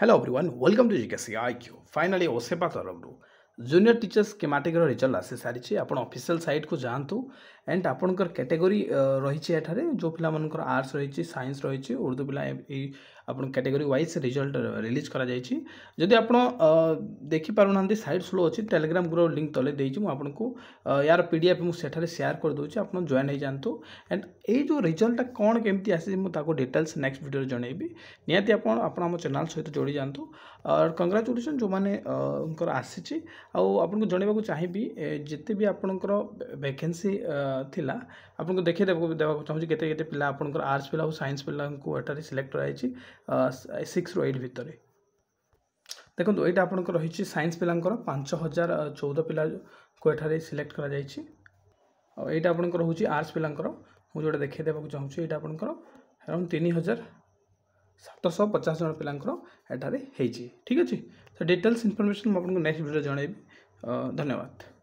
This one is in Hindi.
hello everyone welcome to GKC IQ finally OSEPA तरफु ଜୁନିୟର ଟିଚର୍ସ କେମାଟିକର ରେଜଲ୍ଟ ଆସିସାରିଛି ଆପଣ ଅଫିସିଆଲ ସାଇଟ୍କୁ ଯାଆନ୍ତୁ ଆଣ୍ଡ ଆପଣଙ୍କର କ୍ୟାଟେଗୋରୀ ରହିଛି ଏଠାରେ ଯେଉଁ ପିଲାମାନଙ୍କର ଆର୍ଟ୍ସ ରହିଛି ସାଇନ୍ସ ରହିଛି ଉର୍ଦ୍ଦୁ ପିଲା ଏଇ आपटेगोरी व्वज रिजल्ट रिलीज करदी आप देखिपार ना सैट स्लो अच्छी टेलीग्राम ग्रुप लिंक तले आपको यार पी डी एफ मुझे सेठे सेयार करदे आप जॉन हो जातु एंड यो रिजल्ट कौन केमी आपको डिटेल्स नेक्स्ट भिडियो जनइबि निहती आप चेल सहित जोड़ जातु कंग्राचुलेसन जो मैंने आसी आपको जनवाक चाहिए जिते भी आपंकर भेके आपको देखे देवा चाहूँ के आर्ट्स पिला सैंस पिला सिलेक्ट कर সিক্স ରୁ ଏଇଟ୍ ଭିତରେ ଦେଖନ୍ତୁ ଏଇଟା ଆପଣଙ୍କର ରହିଛି ସାଇନ୍ସ ପିଲାଙ୍କର ପାଞ୍ଚ ହଜାର ଚଉଦ ପିଲାକୁ ଏଠାରେ ସିଲେକ୍ଟ କରାଯାଇଛି ଆଉ ଏଇଟା ଆପଣଙ୍କର ହେଉଛି ଆର୍ଟ୍ସ ପିଲାଙ୍କର ମୁଁ ଯେଉଁଟା ଦେଖାଇ ଦେବାକୁ ଚାହୁଁଛି ଏଇଟା ଆପଣଙ୍କର ଆରାଉଣ୍ଡ ତିନି ହଜାର ସାତଶହ ପଚାଶ ଜଣ ପିଲାଙ୍କର ଏଠାରେ ହେଇଛି ଠିକ୍ ଅଛି ତ ଡିଟେଲ୍ସ ଇନଫର୍ମେସନ୍ ମୁଁ ଆପଣଙ୍କୁ ନେକ୍ସଟ ଭିଡ଼ିଓରେ ଜଣାଇବି ଧନ୍ୟବାଦ